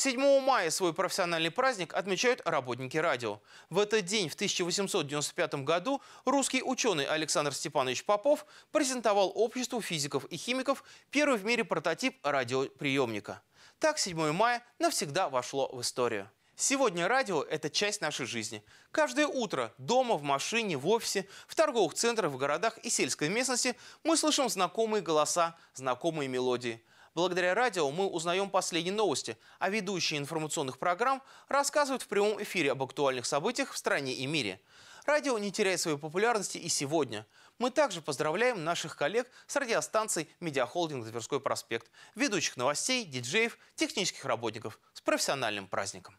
7 мая свой профессиональный праздник отмечают работники радио. В этот день, в 1895 году, русский ученый Александр Степанович Попов презентовал обществу физиков и химиков первый в мире прототип радиоприемника. Так 7 мая навсегда вошло в историю. Сегодня радио – это часть нашей жизни. Каждое утро дома, в машине, в офисе, в торговых центрах, в городах и сельской местности мы слышим знакомые голоса, знакомые мелодии – Благодаря радио мы узнаем последние новости, а ведущие информационных программ рассказывают в прямом эфире об актуальных событиях в стране и мире. Радио не теряет своей популярности и сегодня. Мы также поздравляем наших коллег с радиостанцией «Медиахолдинг Тверской проспект», ведущих новостей, диджеев, технических работников с профессиональным праздником.